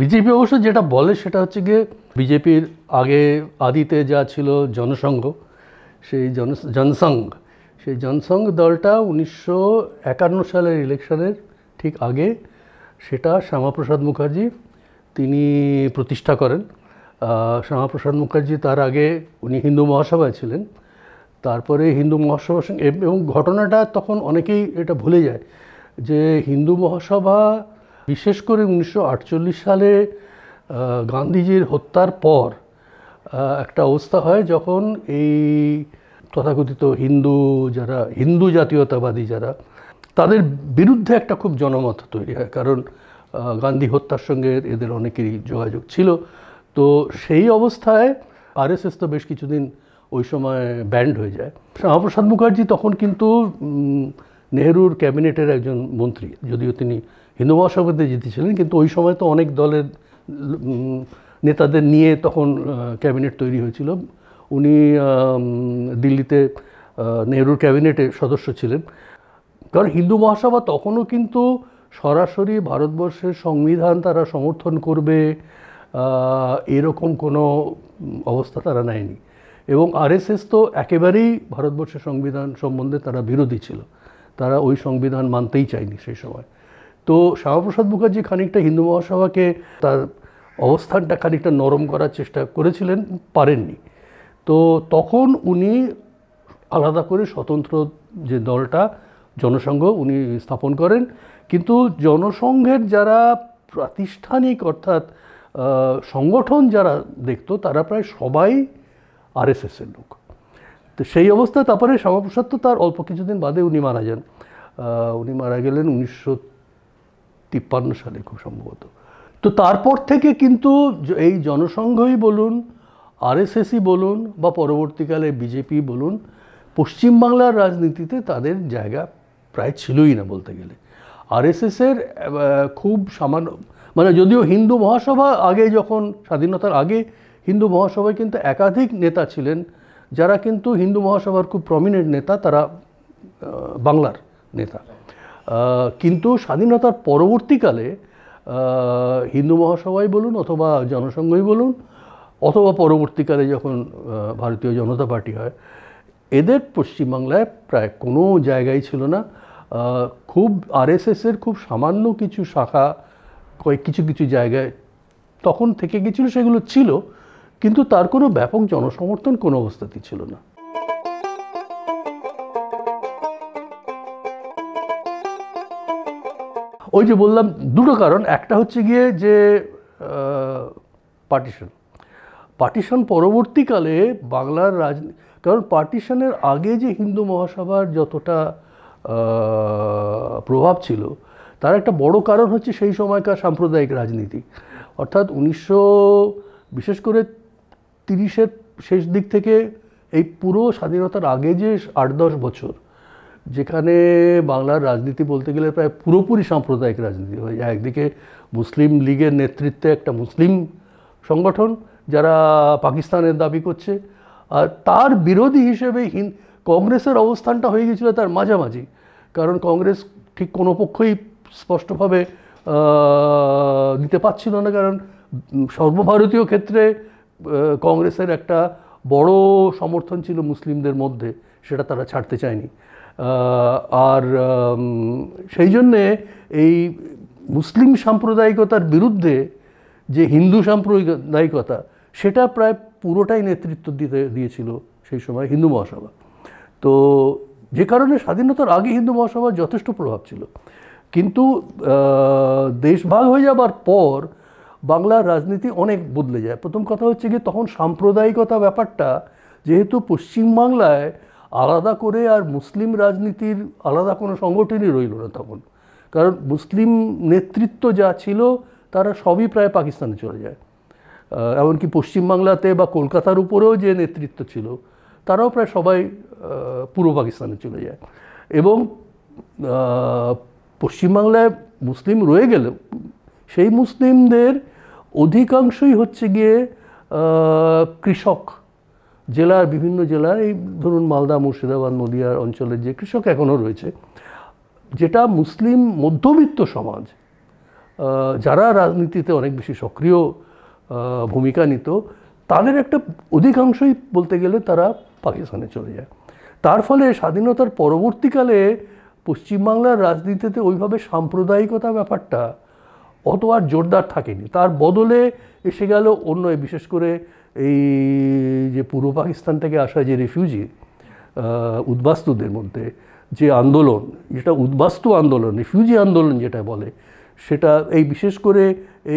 BJP অবশ্য যেটা বলে সেটা হচ্ছে গিয়ে বিজেপির আগে আদিতে যা ছিল জনসংঘ সেই জন জনসংঘ সেই জনসংঘ দলটা উনিশশো একান্ন সালের ইলেকশনের ঠিক আগে সেটা শ্যামাপ্রসাদ মুখার্জি তিনি প্রতিষ্ঠা করেন শ্যামাপ্রসাদ মুখার্জি তার আগে উনি হিন্দু মহাসভায় ছিলেন তারপরে হিন্দু মহাসভার সঙ্গে এবং ঘটনাটা তখন অনেকেই এটা ভুলে যায় যে হিন্দু মহাসভা বিশেষ করে উনিশশো সালে গান্ধীজির হত্যার পর একটা অবস্থা হয় যখন এই তথাকথিত হিন্দু যারা হিন্দু জাতীয়তাবাদী যারা তাদের বিরুদ্ধে একটা খুব জনমত তৈরি হয় কারণ গান্ধী হত্যার সঙ্গে এদের অনেকেরই যোগাযোগ ছিল তো সেই অবস্থায় আরএসএস তো বেশ কিছুদিন ওই সময় ব্যান্ড হয়ে যায় শ্যামাপ্রসাদ মুখার্জি তখন কিন্তু নেহরুর ক্যাবিনেটের একজন মন্ত্রী যদিও তিনি হিন্দু মহাসভাতে জিতেছিলেন কিন্তু ওই সময় তো অনেক দলের নেতাদের নিয়ে তখন ক্যাবিনেট তৈরি হয়েছিল উনি দিল্লিতে নেহরুর ক্যাবিনেটের সদস্য ছিলেন কারণ হিন্দু মহাসভা তখনও কিন্তু সরাসরি ভারতবর্ষের সংবিধান তারা সমর্থন করবে এরকম কোনো অবস্থা তারা নেয়নি এবং আরএসএস তো একেবারেই ভারতবর্ষের সংবিধান সম্বন্ধে তারা বিরোধী ছিল তারা ওই সংবিধান মানতেই চায়নি সেই সময় তো শ্যামাপ্রসাদ মুখার্জি খানিকটা হিন্দু মহাসভাকে তার অবস্থানটা খানিকটা নরম করার চেষ্টা করেছিলেন পারেননি তো তখন উনি আলাদা করে স্বতন্ত্র যে দলটা জনসংঘ উনি স্থাপন করেন কিন্তু জনসংঘের যারা প্রাতিষ্ঠানিক অর্থাৎ সংগঠন যারা দেখত তারা প্রায় সবাই আরএসএসের লোক তো সেই অবস্থায় তারপরে শ্যামাপ্রসাদ তো তার অল্প কিছুদিন বাদে উনি মারা যান উনি মারা গেলেন উনিশশো তিপ্পান্ন সালে খুব সম্ভবত তো তারপর থেকে কিন্তু এই জনসংঘই বলুন আরএসএসই বলুন বা পরবর্তীকালে বিজেপি বলুন পশ্চিমবাংলার রাজনীতিতে তাদের জায়গা প্রায় ছিলই না বলতে গেলে আরএসএসের খুব সামান্য মানে যদিও হিন্দু মহাসভা আগে যখন স্বাধীনতার আগে হিন্দু মহাসভায় কিন্তু একাধিক নেতা ছিলেন যারা কিন্তু হিন্দু মহাসভার খুব প্রমিনেন্ট নেতা তারা বাংলার নেতা কিন্তু স্বাধীনতার পরবর্তীকালে হিন্দু মহাসভাই বলুন অথবা জনসংঘই বলুন অথবা পরবর্তীকালে যখন ভারতীয় জনতা পার্টি হয় এদের পশ্চিমবাংলায় প্রায় কোনো জায়গায় ছিল না খুব আরএসএসের খুব সামান্য কিছু শাখা কয়েক কিছু কিছু জায়গায় তখন থেকে গেছিলো সেগুলো ছিল কিন্তু তার কোনো ব্যাপক জনসমর্থন কোনো অবস্থাতেই ছিল না ওই যে বললাম দুটো কারণ একটা হচ্ছে গিয়ে যে পার্টিশন পার্টিশন পরবর্তীকালে বাংলার রাজনীতি কারণ পার্টিশনের আগে যে হিন্দু মহাসভার যতটা প্রভাব ছিল তার একটা বড় কারণ হচ্ছে সেই সময়কার সাম্প্রদায়িক রাজনীতি অর্থাৎ উনিশশো বিশেষ করে তিরিশের শেষ দিক থেকে এই পুরো স্বাধীনতার আগে যে আট দশ বছর যেখানে বাংলার রাজনীতি বলতে গেলে প্রায় পুরোপুরি সাম্প্রদায়িক রাজনীতি হয় একদিকে মুসলিম লীগের নেতৃত্বে একটা মুসলিম সংগঠন যারা পাকিস্তানের দাবি করছে আর তার বিরোধী হিসেবে কংগ্রেসের অবস্থানটা হয়ে গিয়েছিল তার মাঝামাঝি কারণ কংগ্রেস ঠিক কোনো পক্ষই স্পষ্টভাবে দিতে পারছিল না কারণ সর্বভারতীয় ক্ষেত্রে কংগ্রেসের একটা বড় সমর্থন ছিল মুসলিমদের মধ্যে সেটা তারা ছাড়তে চায়নি আর সেই জন্যে এই মুসলিম সাম্প্রদায়িকতার বিরুদ্ধে যে হিন্দু সাম্প্রদায়িকতা সেটা প্রায় পুরোটাই নেতৃত্ব দিতে দিয়েছিল সেই সময় হিন্দু মহাসভা তো যে কারণে স্বাধীনতার আগে হিন্দু মহাসভার যথেষ্ট প্রভাব ছিল কিন্তু দেশ ভাগ হয়ে যাবার পর বাংলার রাজনীতি অনেক বদলে যায় প্রথম কথা হচ্ছে গিয়ে তখন সাম্প্রদায়িকতা ব্যাপারটা যেহেতু পশ্চিমবাংলায় আলাদা করে আর মুসলিম রাজনীতির আলাদা কোনো সংগঠনই রইল না তখন কারণ মুসলিম নেতৃত্ব যা ছিল তারা সবই প্রায় পাকিস্তানে চলে যায় এমনকি পশ্চিমবাংলাতে বা কলকাতার উপরেও যে নেতৃত্ব ছিল তারাও প্রায় সবাই পূর্ব পাকিস্তানে চলে যায় এবং পশ্চিমবাংলায় মুসলিম রয়ে গেলে সেই মুসলিমদের অধিকাংশই হচ্ছে গিয়ে কৃষক জেলার বিভিন্ন জেলার এই ধরুন মালদা মুর্শিদাবাদ নদিয়ার অঞ্চলের যে কৃষক এখনও রয়েছে যেটা মুসলিম মধ্যবিত্ত সমাজ যারা রাজনীতিতে অনেক বেশি সক্রিয় ভূমিকা নিত তাদের একটা অধিকাংশই বলতে গেলে তারা পাকিস্তানে চলে যায় তার ফলে স্বাধীনতার পরবর্তীকালে পশ্চিমবাংলার রাজনীতিতে ওইভাবে সাম্প্রদায়িকতা ব্যাপারটা অত আর জোরদার থাকেনি তার বদলে এসে গেল অন্য বিশেষ করে এই যে পূর্ব পাকিস্তান থেকে আসা যে রেফিউজি উদ্বাস্তুদের মধ্যে যে আন্দোলন যেটা উদ্বাস্তু আন্দোলন রেফিউজি আন্দোলন যেটা বলে সেটা এই বিশেষ করে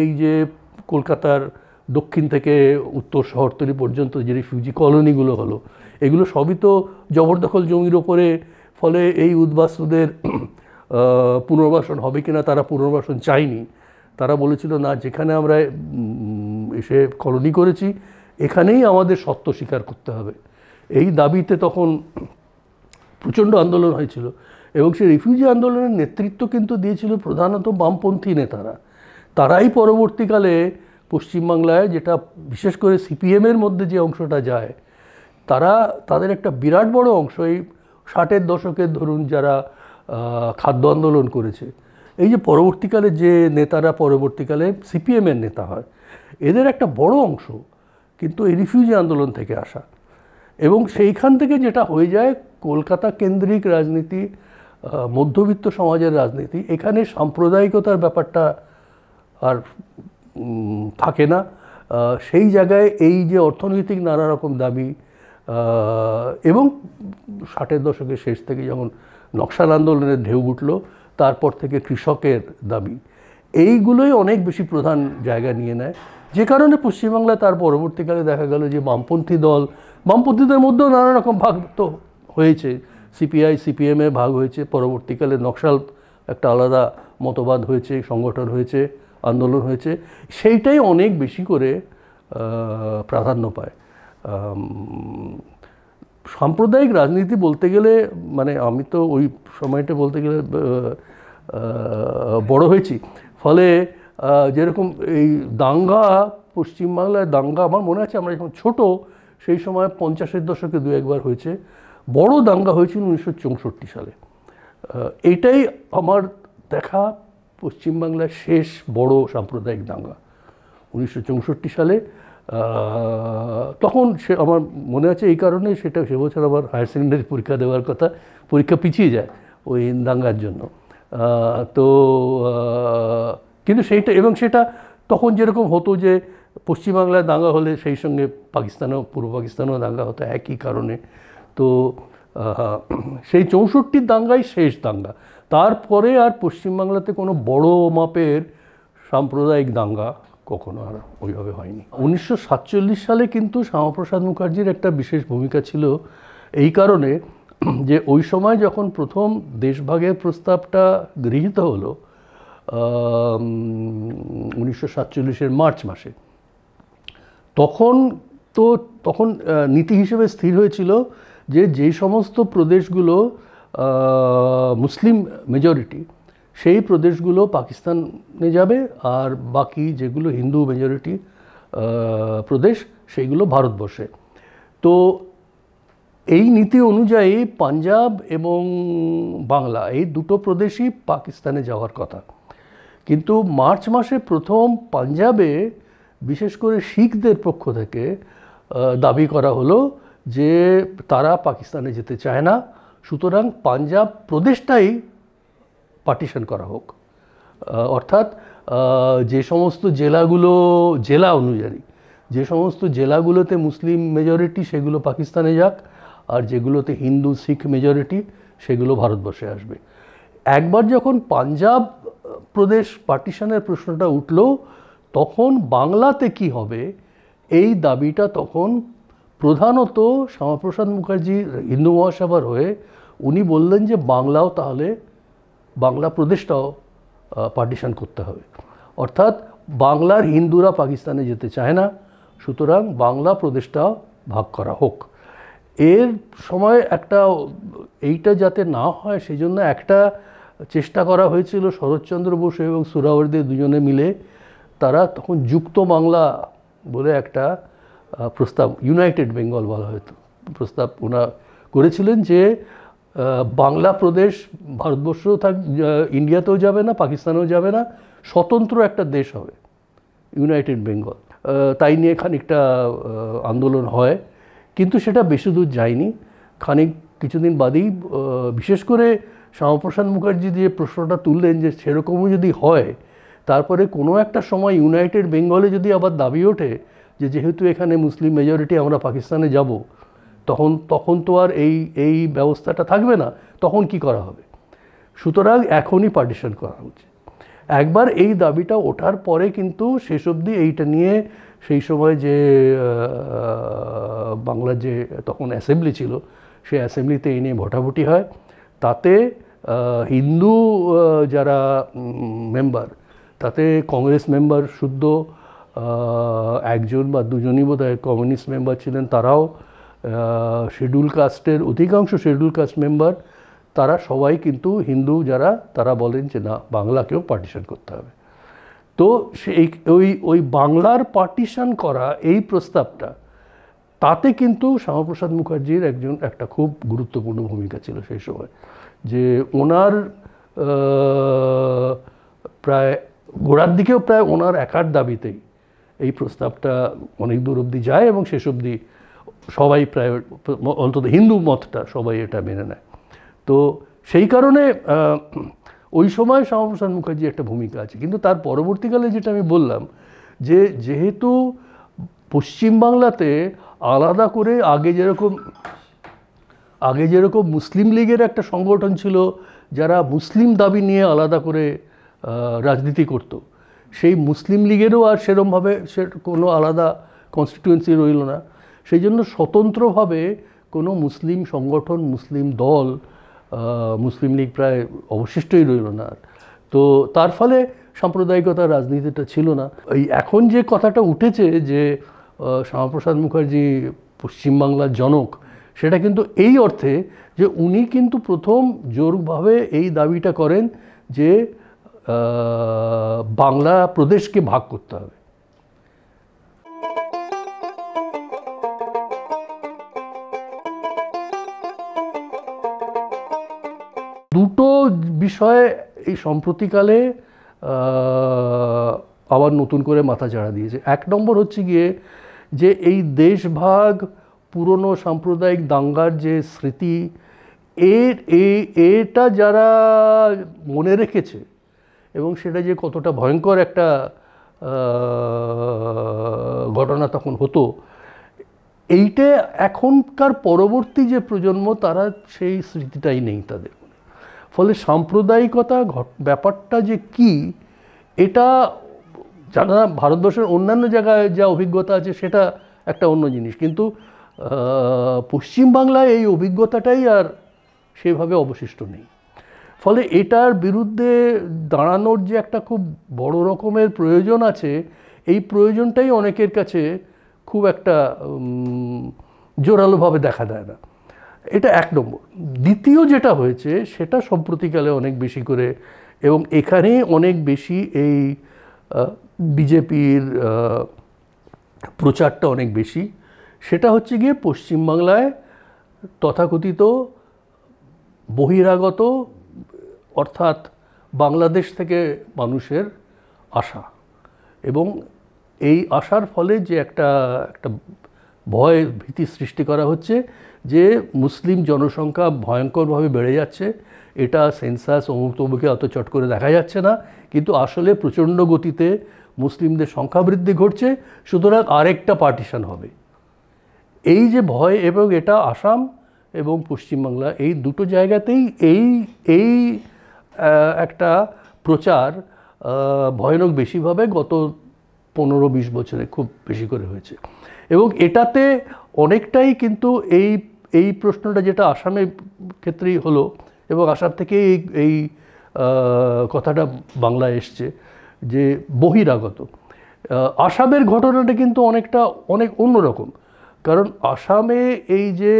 এই যে কলকাতার দক্ষিণ থেকে উত্তর শহরতলি পর্যন্ত যে রিফিউজি কলোনিগুলো হলো এগুলো সবই তো জবরদখল জমির ওপরে ফলে এই উদ্বাস্তুদের পুনর্বাসন হবে কিনা তারা পুনর্বাসন চায়নি তারা বলেছিল না যেখানে আমরা এসে কলোনি করেছি এখানেই আমাদের সত্য স্বীকার করতে হবে এই দাবিতে তখন প্রচণ্ড আন্দোলন হয়েছিল এবং সেই রিফিউজি আন্দোলনের নেতৃত্ব কিন্তু দিয়েছিল প্রধানত বামপন্থী নেতারা তারাই পরবর্তীকালে পশ্চিমবাংলায় যেটা বিশেষ করে সিপিএমের মধ্যে যে অংশটা যায় তারা তাদের একটা বিরাট বড় অংশ এই ষাটের দশকের ধরুন যারা খাদ্য আন্দোলন করেছে এই যে পরবর্তীকালে যে নেতারা পরবর্তীকালে সিপিএমের নেতা হয় এদের একটা বড় অংশ কিন্তু এই রিফিউজি আন্দোলন থেকে আসা এবং সেইখান থেকে যেটা হয়ে যায় কলকাতা কেন্দ্রিক রাজনীতি মধ্যবিত্ত সমাজের রাজনীতি এখানে সাম্প্রদায়িকতার ব্যাপারটা আর থাকে না সেই জায়গায় এই যে অর্থনৈতিক নানা রকম দাবি এবং ষাটের দশকের শেষ থেকে যখন নকশাল আন্দোলনের ঢেউ উঠল তারপর থেকে কৃষকের দাবি এইগুলোই অনেক বেশি প্রধান জায়গা নিয়ে নেয় যে কারণে পশ্চিমবাংলায় তার পরবর্তীকালে দেখা গেল যে বামপন্থী দল বামপন্থীদের মধ্যেও নানা রকম ভাগ তো হয়েছে সিপিআই সিপিএমে ভাগ হয়েছে পরবর্তীকালে নকশাল একটা আলাদা মতবাদ হয়েছে সংগঠন হয়েছে আন্দোলন হয়েছে সেইটাই অনেক বেশি করে প্রাধান্য পায় সাম্প্রদায়িক রাজনীতি বলতে গেলে মানে আমি তো ওই সময়টা বলতে গেলে বড় হয়েছি ফলে যেরকম এই দাঙ্গা পশ্চিমবাংলায় দাঙ্গা আমার মনে আছে আমরা যখন ছোট সেই সময় পঞ্চাশের দশকে দু একবার হয়েছে বড় দাঙ্গা হয়েছিল উনিশশো চৌষট্টি সালে এটাই আমার দেখা পশ্চিমবাংলার শেষ বড় সাম্প্রদায়িক দাঙ্গা উনিশশো সালে তখন সে আমার মনে আছে এই কারণে সেটা সে বছর আবার হায়ার সেকেন্ডারি পরীক্ষা দেওয়ার কথা পরীক্ষা পিছিয়ে যায় ওই দাঙ্গার জন্য তো কিন্তু সেইটা এবং সেটা তখন যেরকম হতো যে পশ্চিমবাংলায় দাঙ্গা হলে সেই সঙ্গে পাকিস্তানেও পূর্ব পাকিস্তানেও দাঙ্গা হতো একই কারণে তো সেই চৌষট্টির দাঙ্গাই শেষ দাঙ্গা তারপরে আর পশ্চিমবাংলাতে কোনো বড় মাপের সাম্প্রদায়িক দাঙ্গা কখনো আর ওইভাবে হয়নি উনিশশো সালে কিন্তু শ্যামাপ্রসাদ মুখার্জির একটা বিশেষ ভূমিকা ছিল এই কারণে যে ওই সময় যখন প্রথম দেশভাগের প্রস্তাবটা গৃহীত হলো উনিশশো সাতচল্লিশের মার্চ মাসে তখন তো তখন নীতি হিসেবে স্থির হয়েছিল যে যে সমস্ত প্রদেশগুলো মুসলিম মেজরিটি সেই প্রদেশগুলো পাকিস্তানে যাবে আর বাকি যেগুলো হিন্দু মেজরিটি প্রদেশ সেইগুলো ভারতবর্ষে তো এই নীতি অনুযায়ী পাঞ্জাব এবং বাংলা এই দুটো প্রদেশই পাকিস্তানে যাওয়ার কথা কিন্তু মার্চ মাসে প্রথম পাঞ্জাবে বিশেষ করে শিখদের পক্ষ থেকে দাবি করা হলো যে তারা পাকিস্তানে যেতে চায় না সুতরাং পাঞ্জাব প্রদেশটাই পার্টিশন করা হোক অর্থাৎ যে সমস্ত জেলাগুলো জেলা অনুযায়ী যে সমস্ত জেলাগুলোতে মুসলিম মেজরিটি সেগুলো পাকিস্তানে যাক আর যেগুলোতে হিন্দু শিখ মেজরিটি সেগুলো ভারতবর্ষে আসবে একবার যখন পাঞ্জাব প্রদেশ পার্টিশনের প্রশ্নটা উঠল তখন বাংলাতে কি হবে এই দাবিটা তখন প্রধানত শ্যামাপ্রসাদ মুখার্জি হিন্দু মহাসভার হয়ে উনি বললেন যে বাংলাও তাহলে বাংলা প্রদেশটাও পার্টিশন করতে হবে অর্থাৎ বাংলার হিন্দুরা পাকিস্তানে যেতে চায় না সুতরাং বাংলা প্রদেশটাও ভাগ করা হোক এর সময় একটা এইটা যাতে না হয় সেজন্য একটা চেষ্টা করা হয়েছিল শরৎচন্দ্র বসু এবং সুরাবর্দী দুজনে মিলে তারা তখন যুক্ত বাংলা বলে একটা প্রস্তাব ইউনাইটেড বেঙ্গল বলা হয়তো প্রস্তাব ওনা করেছিলেন যে বাংলা প্রদেশ ভারতবর্ষ থাক ইন্ডিয়াতেও যাবে না পাকিস্তানেও যাবে না স্বতন্ত্র একটা দেশ হবে ইউনাইটেড বেঙ্গল তাই নিয়ে খানিকটা আন্দোলন হয় কিন্তু সেটা বেশি দূর যায়নি খানিক কিছুদিন বাদেই বিশেষ করে শ্যামাপ্রসাদ মুখার্জি যে প্রশ্নটা তুললেন যে সেরকমও যদি হয় তারপরে কোনো একটা সময় ইউনাইটেড বেঙ্গলে যদি আবার দাবি ওঠে যে যেহেতু এখানে মুসলিম মেজরিটি আমরা পাকিস্তানে যাব তখন তখন তো আর এই এই ব্যবস্থাটা থাকবে না তখন কি করা হবে সুতরাং এখনই পার্টিশন করা উচিত একবার এই দাবিটা ওঠার পরে কিন্তু শেষ অবধি এইটা নিয়ে সেই সময় যে বাংলার যে তখন অ্যাসেম্বলি ছিল সেই অ্যাসেম্বলিতে এই নিয়ে ভোটাভুটি হয় তাতে হিন্দু যারা মেম্বার তাতে কংগ্রেস মেম্বার শুদ্ধ একজন বা দুজনই বোধ হয় কমিউনিস্ট মেম্বার ছিলেন তারাও শিডিউল কাস্টের অধিকাংশ শিডিউল কাস্ট মেম্বার তারা সবাই কিন্তু হিন্দু যারা তারা বলেন যে না বাংলাকেও পার্টিশন করতে হবে তো সেই ওই ওই বাংলার পার্টিশন করা এই প্রস্তাবটা তাতে কিন্তু শ্যামাপ্রসাদ মুখার্জির একজন একটা খুব গুরুত্বপূর্ণ ভূমিকা ছিল সেই সময় যে ওনার প্রায় গোড়ার দিকেও প্রায় ওনার একার দাবিতেই এই প্রস্তাবটা অনেক দূর অবধি যায় এবং শেষ অবধি সবাই প্রায় অন্তত হিন্দু মতটা সবাই এটা মেনে নেয় তো সেই কারণে ওই সময় শ্যামাপ্রসাদ মুখার্জি একটা ভূমিকা আছে কিন্তু তার পরবর্তীকালে যেটা আমি বললাম যে যেহেতু পশ্চিমবাংলাতে আলাদা করে আগে যেরকম আগে যেরকম মুসলিম লীগের একটা সংগঠন ছিল যারা মুসলিম দাবি নিয়ে আলাদা করে রাজনীতি করত। সেই মুসলিম লীগেরও আর সেরমভাবে সে কোনো আলাদা কনস্টিটুয়েন্সি রইল না সেই জন্য স্বতন্ত্রভাবে কোনো মুসলিম সংগঠন মুসলিম দল মুসলিম লীগ প্রায় অবশিষ্টই রইল না তো তার ফলে সাম্প্রদায়িকতা রাজনীতিটা ছিল না এই এখন যে কথাটা উঠেছে যে শ্যামাপ্রসাদ মুখার্জি পশ্চিমবাংলার জনক সেটা কিন্তু এই অর্থে যে উনি কিন্তু প্রথম জোরভাবে এই দাবিটা করেন যে বাংলা প্রদেশকে ভাগ করতে হবে দুটো বিষয়ে এই সম্প্রতিকালে আবার নতুন করে মাথা চাড়া দিয়েছে এক নম্বর হচ্ছে গিয়ে যে এই দেশভাগ পুরনো সাম্প্রদায়িক দাঙ্গার যে স্মৃতি এর এটা যারা মনে রেখেছে এবং সেটা যে কতটা ভয়ঙ্কর একটা ঘটনা তখন হতো এইটা এখনকার পরবর্তী যে প্রজন্ম তারা সেই স্মৃতিটাই নেই তাদের ফলে সাম্প্রদায়িকতা ব্যাপারটা যে কি এটা জানা ভারতবর্ষের অন্যান্য জায়গায় যা অভিজ্ঞতা আছে সেটা একটা অন্য জিনিস কিন্তু পশ্চিমবাংলায় এই অভিজ্ঞতাটাই আর সেভাবে অবশিষ্ট নেই ফলে এটার বিরুদ্ধে দাঁড়ানোর যে একটা খুব বড় রকমের প্রয়োজন আছে এই প্রয়োজনটাই অনেকের কাছে খুব একটা জোরালোভাবে দেখা দেয় না এটা এক নম্বর দ্বিতীয় যেটা হয়েছে সেটা সম্প্রতিকালে অনেক বেশি করে এবং এখানে অনেক বেশি এই বিজেপির প্রচারটা অনেক বেশি সেটা হচ্ছে গিয়ে পশ্চিমবাংলায় তথাকথিত বহিরাগত অর্থাৎ বাংলাদেশ থেকে মানুষের আশা এবং এই আশার ফলে যে একটা একটা ভয় ভীতি সৃষ্টি করা হচ্ছে যে মুসলিম জনসংখ্যা ভয়ঙ্করভাবে বেড়ে যাচ্ছে এটা সেন্সাস অমুক তমুকে অত চট করে দেখা যাচ্ছে না কিন্তু আসলে প্রচণ্ড গতিতে মুসলিমদের সংখ্যা বৃদ্ধি ঘটছে সুতরাং আরেকটা পার্টিশন হবে এই যে ভয় এবং এটা আসাম এবং পশ্চিমবাংলা এই দুটো জায়গাতেই এই এই একটা প্রচার ভয়ানক বেশিভাবে গত পনেরো বিশ বছরে খুব বেশি করে হয়েছে এবং এটাতে অনেকটাই কিন্তু এই এই প্রশ্নটা যেটা আসামের ক্ষেত্রেই হলো এবং আসাম থেকে এই এই কথাটা বাংলায় এসছে যে বহিরাগত আসামের ঘটনাটা কিন্তু অনেকটা অনেক অন্যরকম কারণ আসামে এই যে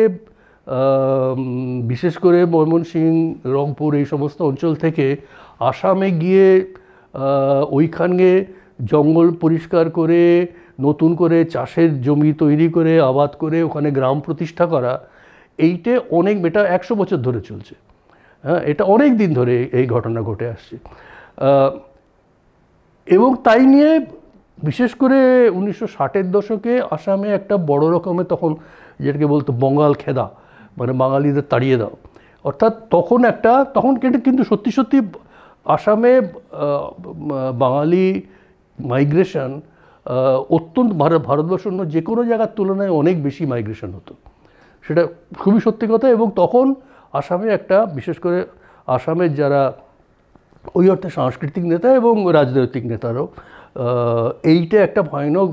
বিশেষ করে ময়মনসিং রংপুর এই সমস্ত অঞ্চল থেকে আসামে গিয়ে ওইখানে জঙ্গল পরিষ্কার করে নতুন করে চাষের জমি তৈরি করে আবাদ করে ওখানে গ্রাম প্রতিষ্ঠা করা এইটে অনেক এটা একশো বছর ধরে চলছে হ্যাঁ এটা অনেক দিন ধরে এই ঘটনা ঘটে আসছে এবং তাই নিয়ে বিশেষ করে উনিশশো ষাটের দশকে আসামে একটা বড় রকমের তখন যেটাকে বলতো বঙ্গাল খেদা মানে বাঙালিদের তাড়িয়ে দাও অর্থাৎ তখন একটা তখন কিন্তু কিন্তু সত্যি সত্যি আসামে বাঙালি মাইগ্রেশন অত্যন্ত ভারত ভারতবর্ষ অন্য যে কোনো জায়গার তুলনায় অনেক বেশি মাইগ্রেশন হতো সেটা খুবই সত্যি কথা এবং তখন আসামে একটা বিশেষ করে আসামের যারা ওই অর্থে সাংস্কৃতিক নেতা এবং রাজনৈতিক নেতারও এইটা একটা ভয়ানক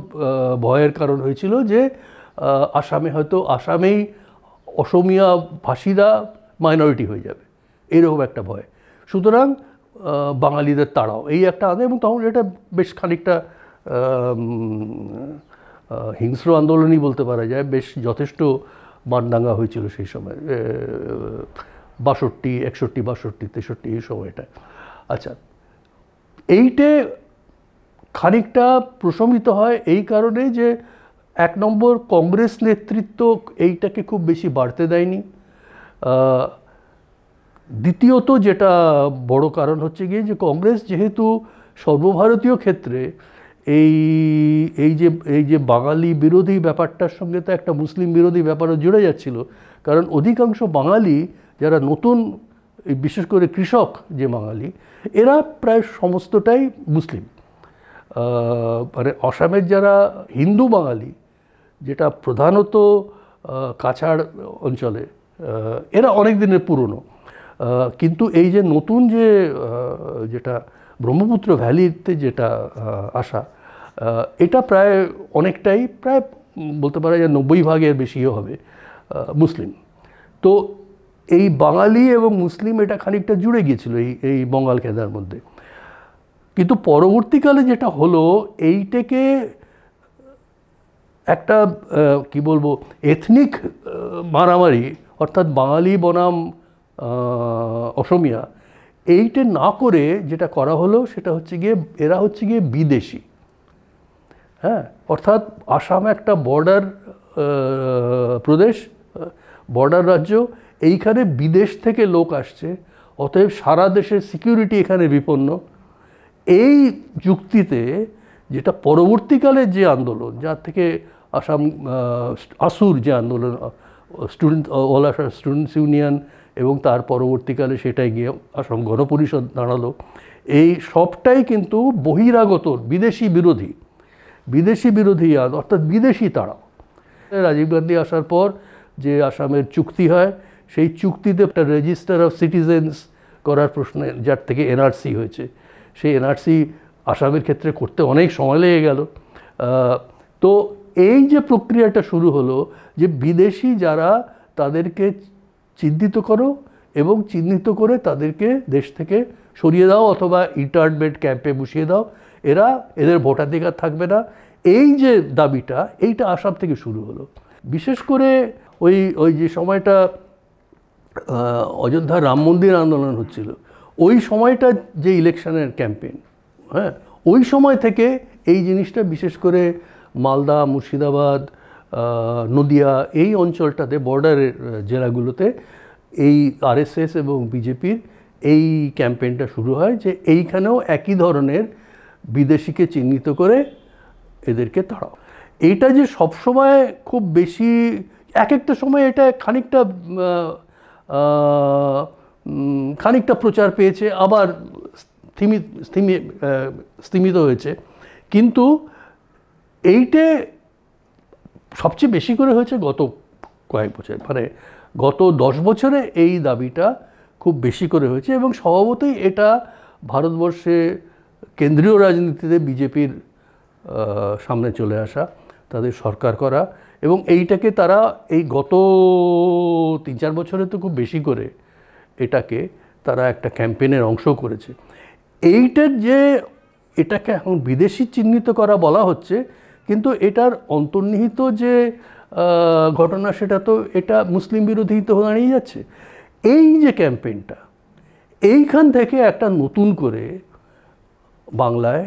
ভয়ের কারণ হয়েছিল যে আসামে হয়তো আসামেই অসমিয়া ভাষীরা মাইনরিটি হয়ে যাবে এরকম একটা ভয় সুতরাং বাঙালিদের তাড়াও এই একটা আদে এবং তখন এটা বেশ খানিকটা হিংস্র আন্দোলনই বলতে পারা যায় বেশ যথেষ্ট মানডাঙ্গা হয়েছিল সেই সময় বাষট্টি একষট্টি বাষট্টি তেষট্টি এই সময়টা আচ্ছা এইটে খানিকটা প্রশমিত হয় এই কারণে যে এক নম্বর কংগ্রেস নেতৃত্ব এইটাকে খুব বেশি বাড়তে দেয়নি দ্বিতীয়ত যেটা বড় কারণ হচ্ছে গিয়ে যে কংগ্রেস যেহেতু সর্বভারতীয় ক্ষেত্রে এই এই যে এই যে বাঙালি বিরোধী ব্যাপারটার সঙ্গে তো একটা মুসলিম বিরোধী ব্যাপারও জুড়ে যাচ্ছিল কারণ অধিকাংশ বাঙালি যারা নতুন বিশেষ করে কৃষক যে বাঙালি এরা প্রায় সমস্তটাই মুসলিম মানে অসামের যারা হিন্দু বাঙালি যেটা প্রধানত কাছাড় অঞ্চলে এরা অনেক দিনের পুরনো কিন্তু এই যে নতুন যে যেটা ব্রহ্মপুত্র ভ্যালিতে যেটা আসা এটা প্রায় অনেকটাই প্রায় বলতে পারা যায় নব্বই ভাগের বেশিও হবে মুসলিম তো এই বাঙালি এবং মুসলিম এটা খানিকটা জুড়ে গিয়েছিল এই এই বঙ্গাল খেদার মধ্যে কিন্তু পরবর্তীকালে যেটা হলো এইটাকে একটা কি বলবো এথনিক মারামারি অর্থাৎ বাঙালি বনাম অসমিয়া এইটা না করে যেটা করা হলো সেটা হচ্ছে গিয়ে এরা হচ্ছে গিয়ে বিদেশি হ্যাঁ অর্থাৎ আসাম একটা বর্ডার প্রদেশ বর্ডার রাজ্য এইখানে বিদেশ থেকে লোক আসছে অতএব সারা দেশের সিকিউরিটি এখানে বিপন্ন এই যুক্তিতে যেটা পরবর্তীকালে যে আন্দোলন যার থেকে আসাম আসুর যে আন্দোলন student all Assam students union এবং তার পরবর্তীকালে সেটাই গিয়ে আসাম গণপরিষদ দাঁড়ালো এই সবটাই কিন্তু বহিরাগত বিদেশি বিরোধী বিদেশি বিরোধী অর্থাৎ বিদেশি তারা রাজীব গান্ধী আসার পর যে আসামের চুক্তি হয় সেই চুক্তিতে একটা রেজিস্টার অফ সিটিজেন্স করার প্রশ্নে যার থেকে এনআরসি হয়েছে সেই এনআরসি আসামের ক্ষেত্রে করতে অনেক সময় লেগে গেল তো এই যে প্রক্রিয়াটা শুরু হলো যে বিদেশি যারা তাদেরকে চিহ্নিত করো এবং চিহ্নিত করে তাদেরকে দেশ থেকে সরিয়ে দাও অথবা ইন্টারমেন্ট ক্যাম্পে বসিয়ে দাও এরা এদের ভোটাধিকার থাকবে না এই যে দাবিটা এইটা আসাম থেকে শুরু হলো বিশেষ করে ওই ওই যে সময়টা অযোধ্যা রাম মন্দির আন্দোলন হচ্ছিল ওই সময়টা যে ইলেকশনের ক্যাম্পেইন হ্যাঁ ওই সময় থেকে এই জিনিসটা বিশেষ করে মালদা মুর্শিদাবাদ নদিয়া এই অঞ্চলটাতে বর্ডারের জেলাগুলোতে এই আরএসএস এবং বিজেপির এই ক্যাম্পেনটা শুরু হয় যে এইখানেও একই ধরনের বিদেশিকে চিহ্নিত করে এদেরকে তাড়াও এটা যে সবসময় খুব বেশি এক একটা সময় এটা খানিকটা খানিকটা প্রচার পেয়েছে আবার স্থিমিত হয়েছে কিন্তু এইটে সবচেয়ে বেশি করে হয়েছে গত কয়েক বছর মানে গত দশ বছরে এই দাবিটা খুব বেশি করে হয়েছে এবং স্বভাবতই এটা ভারতবর্ষে কেন্দ্রীয় রাজনীতিতে বিজেপির সামনে চলে আসা তাদের সরকার করা এবং এইটাকে তারা এই গত তিন চার বছরে তো খুব বেশি করে এটাকে তারা একটা ক্যাম্পেনের অংশ করেছে এইটার যে এটাকে এখন বিদেশি চিহ্নিত করা বলা হচ্ছে কিন্তু এটার অন্তর্নিহিত যে ঘটনা সেটা তো এটা মুসলিম বিরোধী তো দাঁড়িয়ে যাচ্ছে এই যে ক্যাম্পেইনটা এইখান থেকে একটা নতুন করে বাংলায়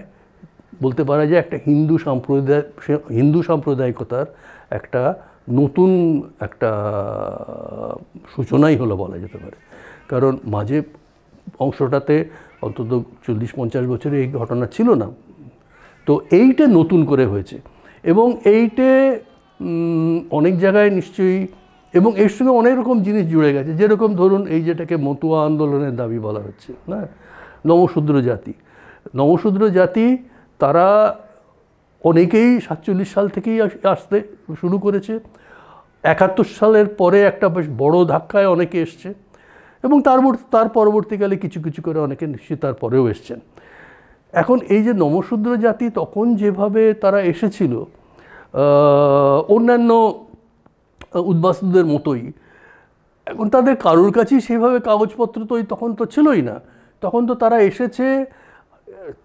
বলতে পারা যায় একটা হিন্দু সম্প্রদায় হিন্দু সাম্প্রদায়িকতার একটা নতুন একটা সূচনাই হলো বলা যেতে পারে কারণ মাঝে অংশটাতে অন্তত চল্লিশ পঞ্চাশ বছরে এই ঘটনা ছিল না তো এইটা নতুন করে হয়েছে এবং এইটে অনেক জায়গায় নিশ্চয়ই এবং এর সঙ্গে অনেক রকম জিনিস জুড়ে গেছে যেরকম ধরুন এই যেটাকে মতুয়া আন্দোলনের দাবি বলা হচ্ছে হ্যাঁ নমশূদ্র জাতি নমশূদ্র জাতি তারা অনেকেই সাতচল্লিশ সাল থেকেই আসতে শুরু করেছে একাত্তর সালের পরে একটা বেশ বড় ধাক্কায় অনেকে এসছে এবং তার তার পরবর্তীকালে কিছু কিছু করে অনেকে নিশ্চয়ই তার পরেও এসছেন এখন এই যে নমশূদ্র জাতি তখন যেভাবে তারা এসেছিল অন্যান্য উদ্বাস্তুদের মতোই এখন তাদের কারোর কাছেই সেভাবে কাগজপত্র তো তখন তো ছিলই না তখন তো তারা এসেছে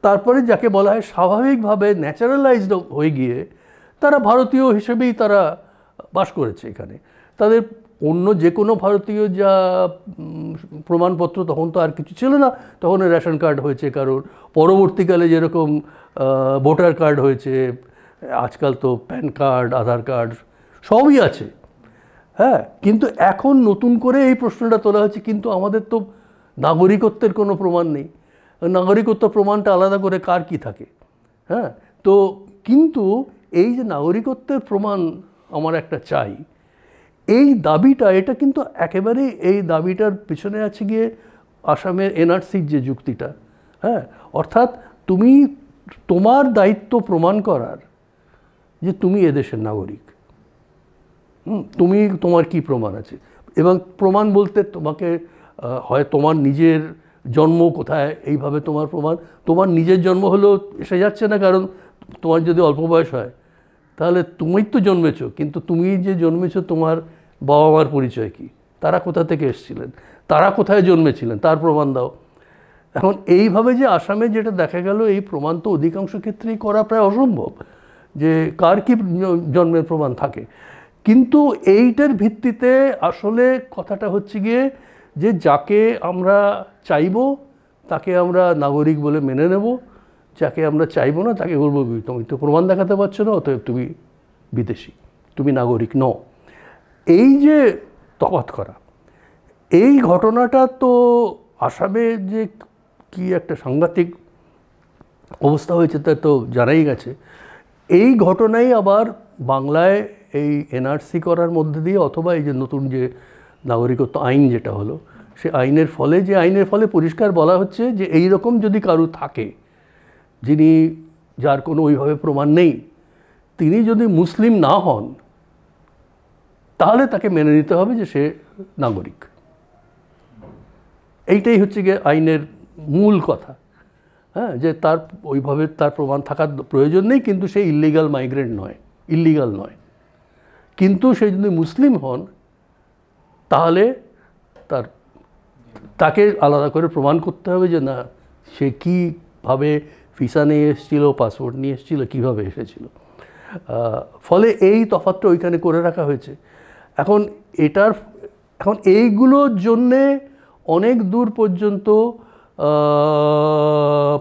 তারপরে যাকে বলা হয় স্বাভাবিকভাবে ন্যাচারালাইজড হয়ে গিয়ে তারা ভারতীয় হিসেবেই তারা বাস করেছে এখানে তাদের অন্য যে কোনো ভারতীয় যা প্রমাণপত্র তখন তো আর কিছু ছিল না তখন রেশন কার্ড হয়েছে কারণ পরবর্তীকালে যেরকম ভোটার কার্ড হয়েছে আজকাল তো প্যান কার্ড আধার কার্ড সবই আছে হ্যাঁ কিন্তু এখন নতুন করে এই প্রশ্নটা তোলা হচ্ছে কিন্তু আমাদের তো নাগরিকত্বের কোনো প্রমাণ নেই নাগরিকত্ব প্রমাণটা আলাদা করে কার কি থাকে হ্যাঁ তো কিন্তু এই যে নাগরিকত্বের প্রমাণ আমার একটা চাই এই দাবিটা এটা কিন্তু একেবারেই এই দাবিটার পেছনে আছে গিয়ে আসামের এনআরসির যে যুক্তিটা হ্যাঁ অর্থাৎ তুমি তোমার দায়িত্ব প্রমাণ করার যে তুমি এদেশের নাগরিক তুমি তোমার কি প্রমাণ আছে এবং প্রমাণ বলতে তোমাকে হয় তোমার নিজের জন্ম কোথায় এইভাবে তোমার প্রমাণ তোমার নিজের জন্ম হলেও এসে যাচ্ছে না কারণ তোমার যদি অল্প বয়স হয় তাহলে তুমি তো জন্মেছো কিন্তু তুমি যে জন্মেছো তোমার বাবা মার পরিচয় কি তারা কোথা থেকে এসেছিলেন তারা কোথায় জন্মেছিলেন তার প্রমাণ দাও এখন এইভাবে যে আসামে যেটা দেখা গেল এই প্রমাণ তো অধিকাংশ ক্ষেত্রেই করা প্রায় অসম্ভব যে কার কি জন্মের প্রমাণ থাকে কিন্তু এইটার ভিত্তিতে আসলে কথাটা হচ্ছে গিয়ে যে যাকে আমরা চাইব তাকে আমরা নাগরিক বলে মেনে নেব যাকে আমরা চাইবো না তাকে বলবো তুমি তো প্রমাণ দেখাতে পারছো না অতএব তুমি বিদেশি তুমি নাগরিক ন এই যে তফাত করা এই ঘটনাটা তো আসামে যে কি একটা সাংঘাতিক অবস্থা হয়েছে তা তো জানাই গেছে এই ঘটনাই আবার বাংলায় এই এনআরসি করার মধ্যে দিয়ে অথবা এই যে নতুন যে নাগরিকত্ব আইন যেটা হলো সে আইনের ফলে যে আইনের ফলে পরিষ্কার বলা হচ্ছে যে এই রকম যদি কারু থাকে যিনি যার কোনো ওইভাবে প্রমাণ নেই তিনি যদি মুসলিম না হন তাহলে তাকে মেনে নিতে হবে যে সে নাগরিক এইটাই হচ্ছে গিয়ে আইনের মূল কথা হ্যাঁ যে তার ওইভাবে তার প্রমাণ থাকার প্রয়োজন নেই কিন্তু সে ইলিগাল মাইগ্রেন্ট নয় ইলিগাল নয় কিন্তু সে যদি মুসলিম হন তাহলে তার তাকে আলাদা করে প্রমাণ করতে হবে যে না সে কীভাবে ভিসা নিয়ে এসেছিলো পাসপোর্ট নিয়ে এসেছিলো কীভাবে এসেছিলো ফলে এই তফাতটা ওইখানে করে রাখা হয়েছে এখন এটার এখন এইগুলোর জন্যে অনেক দূর পর্যন্ত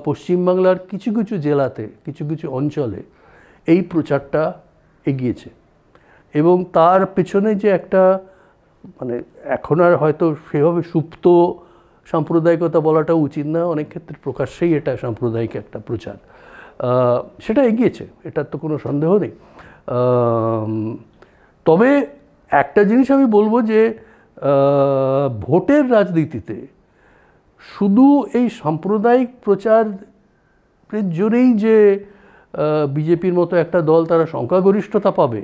পশ্চিমবাংলার কিছু কিছু জেলাতে কিছু কিছু অঞ্চলে এই প্রচারটা এগিয়েছে এবং তার পেছনে যে একটা মানে এখন আর হয়তো সেভাবে সুপ্ত সাম্প্রদায়িকতা বলাটা উচিত না অনেক ক্ষেত্রে প্রকাশ্যেই এটা সাম্প্রদায়িক একটা প্রচার সেটা এগিয়েছে এটার তো কোনো সন্দেহ নেই তবে একটা জিনিস আমি বলবো যে ভোটের রাজনীতিতে শুধু এই সাম্প্রদায়িক প্রচারের জন্যেই যে বিজেপির মতো একটা দল তারা সংখ্যাগরিষ্ঠতা পাবে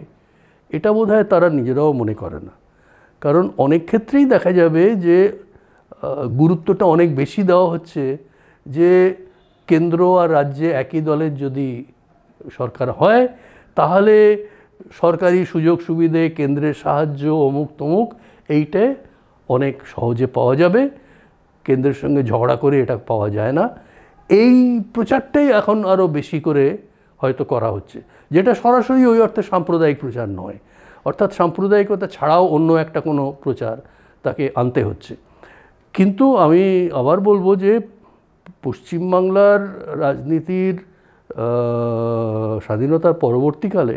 এটা বোধ তারা নিজেরাও মনে করে না কারণ অনেক ক্ষেত্রেই দেখা যাবে যে গুরুত্বটা অনেক বেশি দেওয়া হচ্ছে যে কেন্দ্র আর রাজ্যে একই দলের যদি সরকার হয় তাহলে সরকারি সুযোগ সুবিধে কেন্দ্রের সাহায্য অমুক তমুক এইটা অনেক সহজে পাওয়া যাবে কেন্দ্রের সঙ্গে ঝগড়া করে এটা পাওয়া যায় না এই প্রচারটাই এখন আরও বেশি করে হয়তো করা হচ্ছে যেটা সরাসরি ওই অর্থে সাম্প্রদায়িক প্রচার নয় অর্থাৎ সাম্প্রদায়িকতা ছাড়াও অন্য একটা কোনো প্রচার তাকে আনতে হচ্ছে কিন্তু আমি আবার বলবো যে পশ্চিমবাংলার রাজনীতির স্বাধীনতার পরবর্তীকালে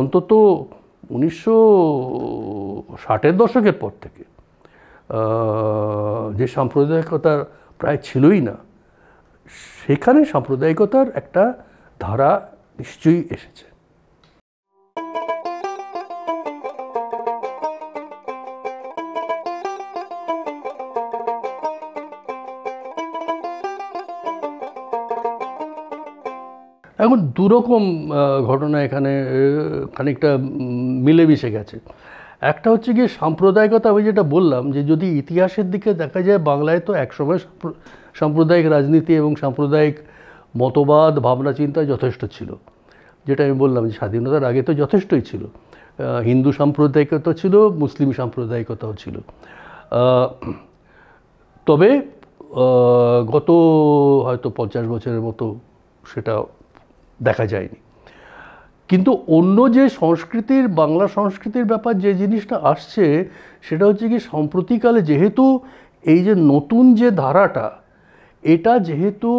অন্তত উনিশশো ষাটের দশকের পর থেকে যে সাম্প্রদায়িকতার প্রায় ছিলই না সেখানে সাম্প্রদায়িকতার একটা ধারা নিশ্চয়ই এসেছে এখন দুরকম ঘটনা এখানে খানিকটা মিলেমিশে গেছে একটা হচ্ছে গিয়ে সাম্প্রদায়িকতা আমি যেটা বললাম যে যদি ইতিহাসের দিকে দেখা যায় বাংলায় তো একসময় সাম্প্রদায়িক রাজনীতি এবং সাম্প্রদায়িক মতবাদ ভাবনা চিন্তা যথেষ্ট ছিল যেটা আমি বললাম যে স্বাধীনতার আগে তো যথেষ্টই ছিল হিন্দু সাম্প্রদায়িকতা ছিল মুসলিম সাম্প্রদায়িকতাও ছিল তবে গত হয়তো পঞ্চাশ বছরের মতো সেটা দেখা যায়নি কিন্তু অন্য যে সংস্কৃতির বাংলা সংস্কৃতির ব্যাপার যে জিনিসটা আসছে সেটা হচ্ছে কি সাম্প্রতিককালে যেহেতু এই যে নতুন যে ধারাটা এটা যেহেতু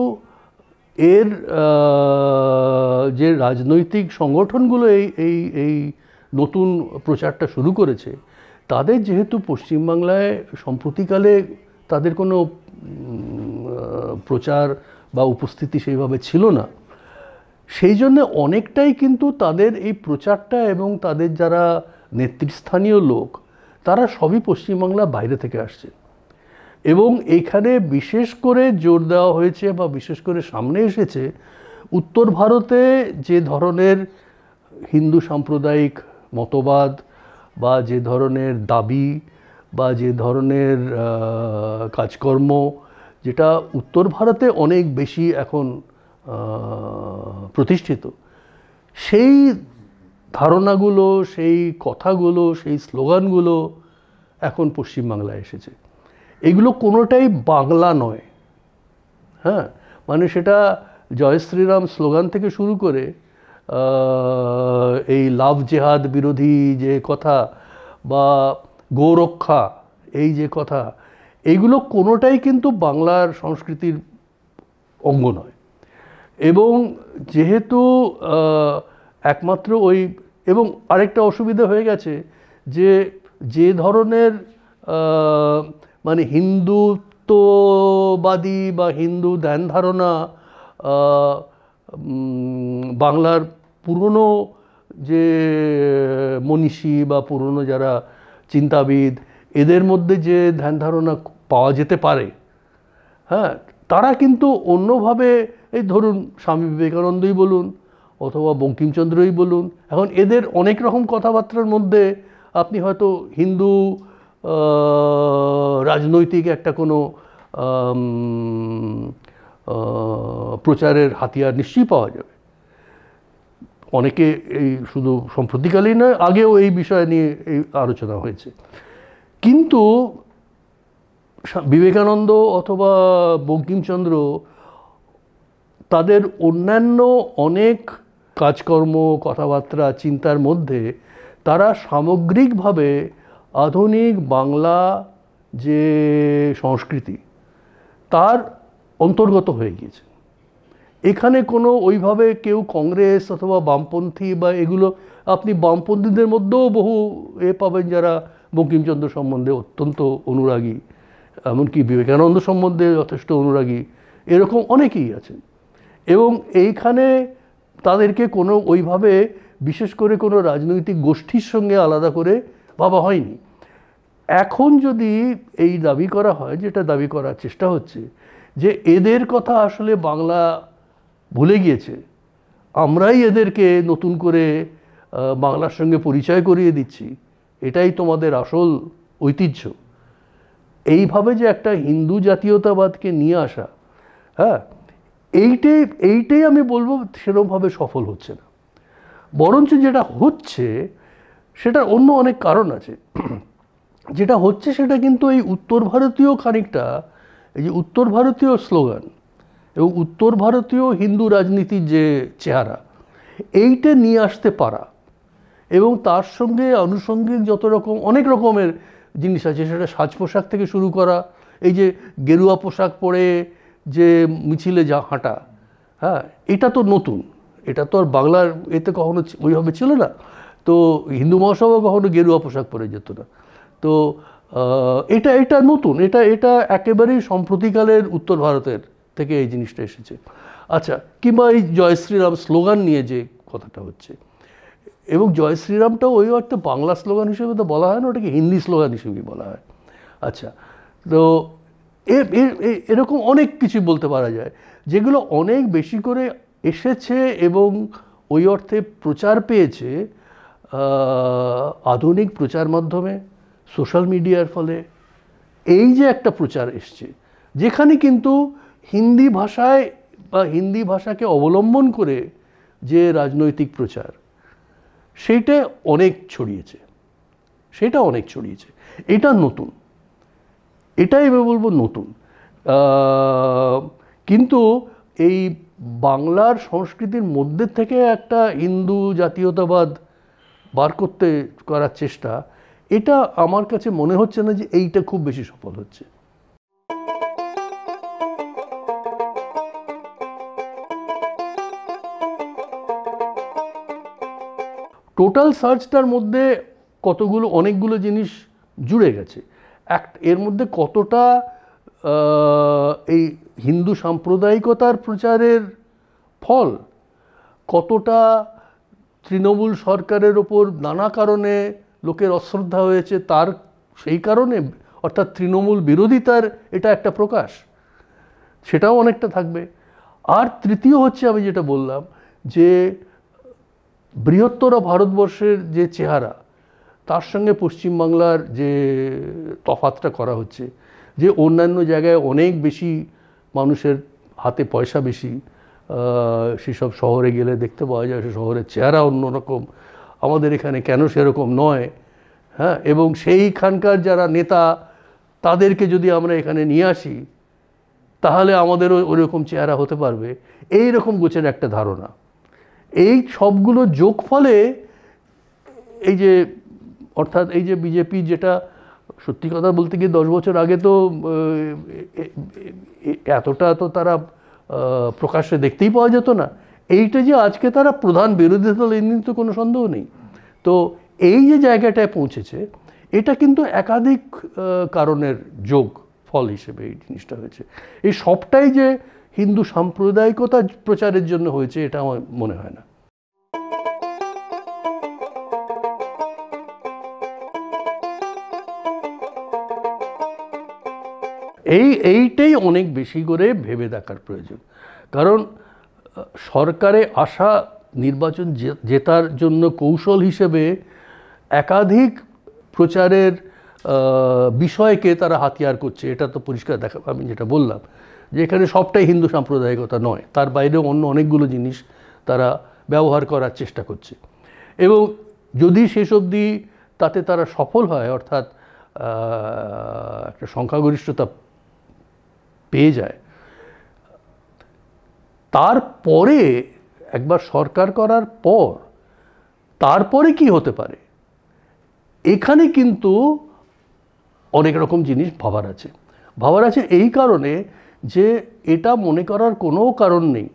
এর যে রাজনৈতিক সংগঠনগুলো এই এই এই নতুন প্রচারটা শুরু করেছে তাদের যেহেতু পশ্চিমবাংলায় সম্প্রতিকালে তাদের কোনো প্রচার বা উপস্থিতি সেইভাবে ছিল না সেই জন্য অনেকটাই কিন্তু তাদের এই প্রচারটা এবং তাদের যারা নেতৃস্থানীয় লোক তারা সবই পশ্চিমবাংলা বাইরে থেকে আসছে এবং এখানে বিশেষ করে জোর দেওয়া হয়েছে বা বিশেষ করে সামনে এসেছে উত্তর ভারতে যে ধরনের হিন্দু সাম্প্রদায়িক মতবাদ বা যে ধরনের দাবি বা যে ধরনের কাজকর্ম যেটা উত্তর ভারতে অনেক বেশি এখন প্রতিষ্ঠিত সেই ধারণাগুলো সেই কথাগুলো সেই স্লোগানগুলো এখন পশ্চিমবাংলায় এসেছে এগুলো কোনোটাই বাংলা নয় হ্যাঁ মানে সেটা জয় শ্রীরাম স্লোগান থেকে শুরু করে এই লাভ জেহাদ বিরোধী যে কথা বা গোরক্ষা এই যে কথা এইগুলো কোনোটাই কিন্তু বাংলার সংস্কৃতির অঙ্গ নয় এবং যেহেতু একমাত্র ওই এবং আরেকটা অসুবিধা হয়ে গেছে যে যে ধরনের মানে হিন্দুত্ববাদী বা হিন্দু ধ্যান ধারণা বাংলার পুরনো যে মনীষী বা পুরনো যারা চিন্তাবিদ এদের মধ্যে যে ধ্যান ধারণা পাওয়া যেতে পারে হ্যাঁ তারা কিন্তু অন্যভাবে এই ধরুন স্বামী বিবেকানন্দই বলুন অথবা বঙ্কিমচন্দ্রই বলুন এখন এদের অনেক রকম কথাবার্তার মধ্যে আপনি হয়তো হিন্দু রাজনৈতিক একটা কোনো প্রচারের হাতিয়ার নিশ্চয়ই পাওয়া যাবে অনেকে এই শুধু সম্প্রতিকালেই নয় আগেও এই বিষয় নিয়ে এই আলোচনা হয়েছে কিন্তু বিবেকানন্দ অথবা বঙ্কিমচন্দ্র তাদের অন্যান্য অনেক কাজকর্ম কথাবার্তা চিন্তার মধ্যে তারা সামগ্রিকভাবে আধুনিক বাংলা যে সংস্কৃতি তার অন্তর্গত হয়ে গিয়েছে এখানে কোনো ওইভাবে কেউ কংগ্রেস অথবা বামপন্থী বা এগুলো আপনি বামপন্থীদের মধ্যেও বহু এ পাবেন যারা বঙ্কিমচন্দ্র সম্বন্ধে অত্যন্ত অনুরাগী এমনকি বিবেকানন্দ সম্বন্ধে যথেষ্ট অনুরাগী এরকম অনেকেই আছেন এবং এইখানে তাদেরকে কোনো ওইভাবে বিশেষ করে কোনো রাজনৈতিক গোষ্ঠীর সঙ্গে আলাদা করে ভাবা হয়নি এখন যদি এই দাবি করা হয় যেটা দাবি করার চেষ্টা হচ্ছে যে এদের কথা আসলে বাংলা ভুলে গিয়েছে আমরাই এদেরকে নতুন করে বাংলার সঙ্গে পরিচয় করিয়ে দিচ্ছি এটাই তোমাদের আসল ঐতিহ্য এইভাবে যে একটা হিন্দু জাতীয়তাবাদকে নিয়ে আসা হ্যাঁ এইটাই এইটাই আমি বলবো সেরমভাবে সফল হচ্ছে না বরঞ্চ যেটা হচ্ছে সেটার অন্য অনেক কারণ আছে যেটা হচ্ছে সেটা কিন্তু এই উত্তর ভারতীয় খানিকটা এই যে উত্তর ভারতীয় স্লোগান এবং উত্তর ভারতীয় হিন্দু রাজনীতির যে চেহারা এইটা নিয়ে আসতে পারা এবং তার সঙ্গে আনুষঙ্গিক যত রকম অনেক রকমের জিনিস আছে সেটা সাজ পোশাক থেকে শুরু করা এই যে গেরুয়া পোশাক পরে যে মিছিলে যা হাঁটা হ্যাঁ এটা তো নতুন এটা তো আর বাংলার এতে কখনো ওইভাবে ছিল না তো হিন্দু মহাসভা কখনো গেরুয়া পোশাক পরে যেত না তো এটা এটা নতুন এটা এটা একেবারেই সম্প্রতিকালের উত্তর ভারতের থেকে এই জিনিসটা এসেছে আচ্ছা কিংবা এই জয় শ্রীরাম স্লোগান নিয়ে যে কথাটা হচ্ছে এবং জয় শ্রীরামটাও ওই অর্থে বাংলা স্লোগান হিসেবে তো বলা হয় না ওটাকে হিন্দি স্লোগান হিসেবেই বলা হয় আচ্ছা তো এরকম অনেক কিছু বলতে পারা যায় যেগুলো অনেক বেশি করে এসেছে এবং ওই অর্থে প্রচার পেয়েছে আধুনিক প্রচার মাধ্যমে সোশ্যাল মিডিয়ার ফলে এই যে একটা প্রচার এসছে যেখানে কিন্তু হিন্দি ভাষায় বা হিন্দি ভাষাকে অবলম্বন করে যে রাজনৈতিক প্রচার সেটা অনেক ছড়িয়েছে সেটা অনেক ছড়িয়েছে এটা নতুন এটাই আমি বলবো নতুন কিন্তু এই বাংলার সংস্কৃতির মধ্যে থেকে একটা হিন্দু জাতীয়তাবাদ বার করতে করার চেষ্টা এটা আমার কাছে মনে হচ্ছে না যে এইটা খুব বেশি সফল হচ্ছে টোটাল সার্চটার মধ্যে কতগুলো অনেকগুলো জিনিস জুড়ে গেছে অ্যাক্ট এর মধ্যে কতটা এই হিন্দু সাম্প্রদায়িকতার প্রচারের ফল কতটা তৃণমূল সরকারের ওপর নানা কারণে লোকের অশ্রদ্ধা হয়েছে তার সেই কারণে অর্থাৎ তৃণমূল বিরোধিতার এটা একটা প্রকাশ সেটাও অনেকটা থাকবে আর তৃতীয় হচ্ছে আমি যেটা বললাম যে বৃহত্তর ভারতবর্ষের যে চেহারা তার সঙ্গে পশ্চিমবাংলার যে তফাতটা করা হচ্ছে যে অন্যান্য জায়গায় অনেক বেশি মানুষের হাতে পয়সা বেশি সেসব শহরে গেলে দেখতে পাওয়া যায় সে শহরের চেহারা অন্যরকম আমাদের এখানে কেন সেরকম নয় হ্যাঁ এবং সেইখানকার যারা নেতা তাদেরকে যদি আমরা এখানে নিয়ে আসি তাহলে আমাদেরও ওরকম চেহারা হতে পারবে এই রকম গোছের একটা ধারণা এই সবগুলো যোগ ফলে এই যে অর্থাৎ এই যে বিজেপি যেটা সত্যি কথা বলতে গিয়ে দশ বছর আগে তো এতটা তো তারা প্রকাশ্যে দেখতেই পাওয়া যেত না এইটা যে আজকে তারা প্রধান বিরোধী দল এই তো কোনো সন্দেহ নেই তো এই যে জায়গাটায় পৌঁছেছে এটা কিন্তু একাধিক কারণের যোগ ফল হিসেবে এই জিনিসটা হয়েছে এই সবটাই যে হিন্দু সাম্প্রদায়িকতা প্রচারের জন্য হয়েছে এটা আমার মনে হয় না এই এইটাই অনেক বেশি করে ভেবে দেখার প্রয়োজন কারণ সরকারে আসা নির্বাচন জেতার জন্য কৌশল হিসেবে একাধিক প্রচারের বিষয়কে তারা হাতিয়ার করছে এটা তো পরিষ্কার দেখা আমি যেটা বললাম যে এখানে সবটাই হিন্দু সাম্প্রদায়িকতা নয় তার বাইরেও অন্য অনেকগুলো জিনিস তারা ব্যবহার করার চেষ্টা করছে এবং যদি শেষ অবধি তাতে তারা সফল হয় অর্থাৎ একটা সংখ্যাগরিষ্ঠতা পেয়ে যায় তারপরে একবার সরকার করার পর তারপরে কি হতে পারে এখানে কিন্তু অনেক রকম জিনিস ভাবার আছে ভাবার আছে এই কারণে যে এটা মনে করার কোনো কারণ নেই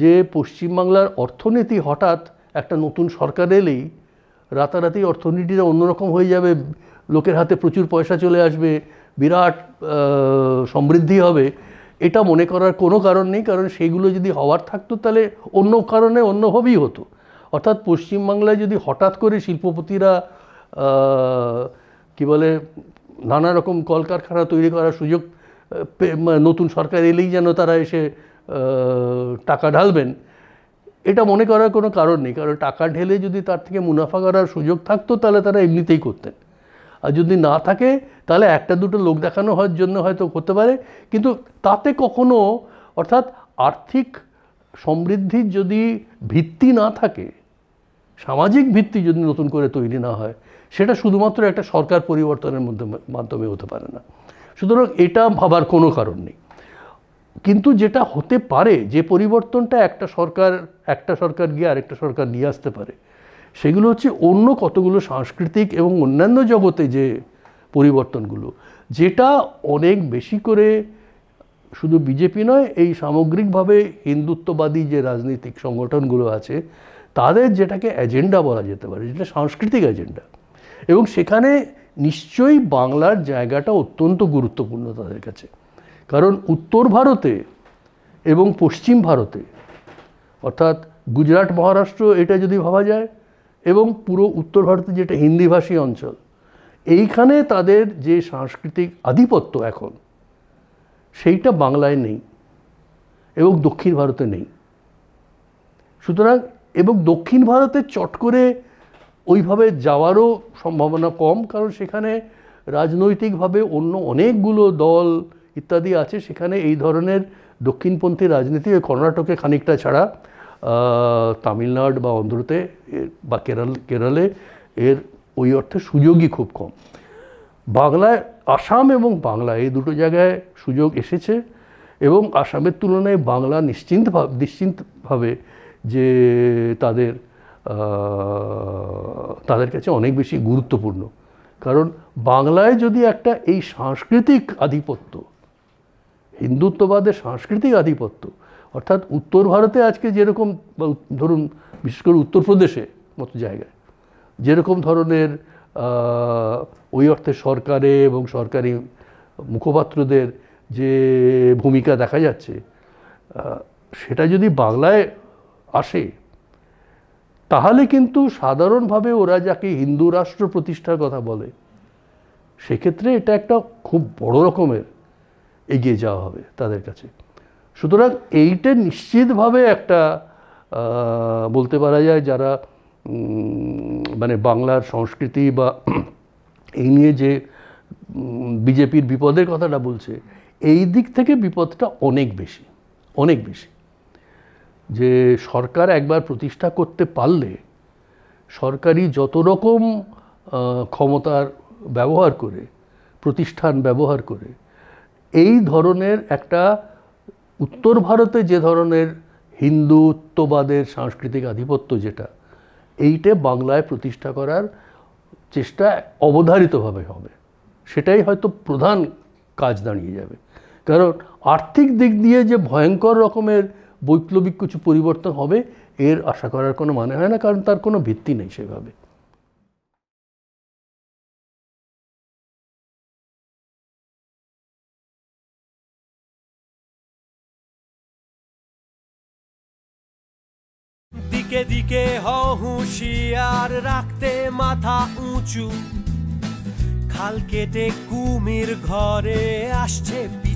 যে পশ্চিমবাংলার অর্থনীতি হঠাৎ একটা নতুন সরকার এলেই রাতারাতি অর্থনীতিটা অন্যরকম হয়ে যাবে লোকের হাতে প্রচুর পয়সা চলে আসবে বিরাট সমৃদ্ধি হবে এটা মনে করার কোনো কারণ নেই কারণ সেগুলো যদি হওয়ার থাকতো তাহলে অন্য কারণে অন্যভাবেই হতো অর্থাৎ পশ্চিমবাংলায় যদি হঠাৎ করে শিল্পপতিরা কি বলে নানা রকম কলকারখানা তৈরি করার সুযোগ মানে নতুন সরকার এলেই যেন তারা এসে টাকা ঢালবেন এটা মনে করার কোনো কারণ নেই কারণ টাকা ঢেলে যদি তার থেকে মুনাফা করার সুযোগ থাকতো তাহলে তারা এমনিতেই করতেন আর যদি না থাকে তাহলে একটা দুটো লোক দেখানো হওয়ার জন্য হয়তো করতে পারে কিন্তু তাতে কখনো অর্থাৎ আর্থিক সমৃদ্ধির যদি ভিত্তি না থাকে সামাজিক ভিত্তি যদি নতুন করে তৈরি না হয় সেটা শুধুমাত্র একটা সরকার পরিবর্তনের মধ্যে মাধ্যমে হতে পারে না সুতরাং এটা ভাবার কোনো কারণ নেই কিন্তু যেটা হতে পারে যে পরিবর্তনটা একটা সরকার একটা সরকার গিয়ে আরেকটা সরকার নিয়ে আসতে পারে সেগুলো হচ্ছে অন্য কতগুলো সাংস্কৃতিক এবং অন্যান্য জগতে যে পরিবর্তনগুলো যেটা অনেক বেশি করে শুধু বিজেপি নয় এই সামগ্রিকভাবে হিন্দুত্ববাদী যে রাজনৈতিক সংগঠনগুলো আছে তাদের যেটাকে এজেন্ডা বলা যেতে পারে যেটা সাংস্কৃতিক এজেন্ডা এবং সেখানে নিশ্চয়ই বাংলার জায়গাটা অত্যন্ত গুরুত্বপূর্ণ তাদের কাছে কারণ উত্তর ভারতে এবং পশ্চিম ভারতে অর্থাৎ গুজরাট মহারাষ্ট্র এটা যদি ভাবা যায় এবং পুরো উত্তর ভারতে যেটা হিন্দিভাষী অঞ্চল এইখানে তাদের যে সাংস্কৃতিক আধিপত্য এখন সেইটা বাংলায় নেই এবং দক্ষিণ ভারতে নেই সুতরাং এবং দক্ষিণ ভারতে চট করে ওইভাবে যাওয়ারও সম্ভাবনা কম কারণ সেখানে রাজনৈতিকভাবে অন্য অনেকগুলো দল ইত্যাদি আছে সেখানে এই ধরনের দক্ষিণপন্থী রাজনীতি কর্ণাটকে খানিকটা ছাড়া তামিলনাড়ু বা অন্ধ্রতে বা কেরল কেরালে এর ওই অর্থে সুযোগই খুব কম বাংলায় আসাম এবং বাংলা এই দুটো জায়গায় সুযোগ এসেছে এবং আসামের তুলনায় বাংলা নিশ্চিন্ত নিশ্চিন্তভাবে যে তাদের তাদের কাছে অনেক বেশি গুরুত্বপূর্ণ কারণ বাংলায় যদি একটা এই সাংস্কৃতিক আধিপত্য হিন্দুত্ববাদের সাংস্কৃতিক আধিপত্য অর্থাৎ উত্তর ভারতে আজকে যেরকম ধরুন বিশেষ করে উত্তরপ্রদেশে মতো জায়গায় যেরকম ধরনের ওই অর্থে সরকারে এবং সরকারি মুখপাত্রদের যে ভূমিকা দেখা যাচ্ছে সেটা যদি বাংলায় আসে তাহলে কিন্তু সাধারণভাবে ওরা যাকে হিন্দু রাষ্ট্র প্রতিষ্ঠার কথা বলে সেক্ষেত্রে এটা একটা খুব বড় রকমের এগিয়ে যাওয়া হবে তাদের কাছে সুতরাং এইটা নিশ্চিতভাবে একটা বলতে পারা যায় যারা মানে বাংলার সংস্কৃতি বা এই নিয়ে যে বিজেপির বিপদের কথাটা বলছে এই দিক থেকে বিপদটা অনেক বেশি অনেক বেশি যে সরকার একবার প্রতিষ্ঠা করতে পারলে সরকারি যত রকম ক্ষমতার ব্যবহার করে প্রতিষ্ঠান ব্যবহার করে এই ধরনের একটা উত্তর ভারতে যে ধরনের হিন্দুত্ববাদের সাংস্কৃতিক আধিপত্য যেটা এইটা বাংলায় প্রতিষ্ঠা করার চেষ্টা অবধারিতভাবে হবে সেটাই হয়তো প্রধান কাজ দাঁড়িয়ে যাবে কারণ আর্থিক দিক দিয়ে যে ভয়ঙ্কর রকমের বৈপ্লবিক কিছু পরিবর্তন হবে এর আশা করার কোনো মানে হয় না কারণ তার কোনো ভিত্তি নেই সেভাবে সেদিকে হও হুঁশিয়ার রাখতে মাথা উঁচু খাল কেটে কুমির ঘরে আসছে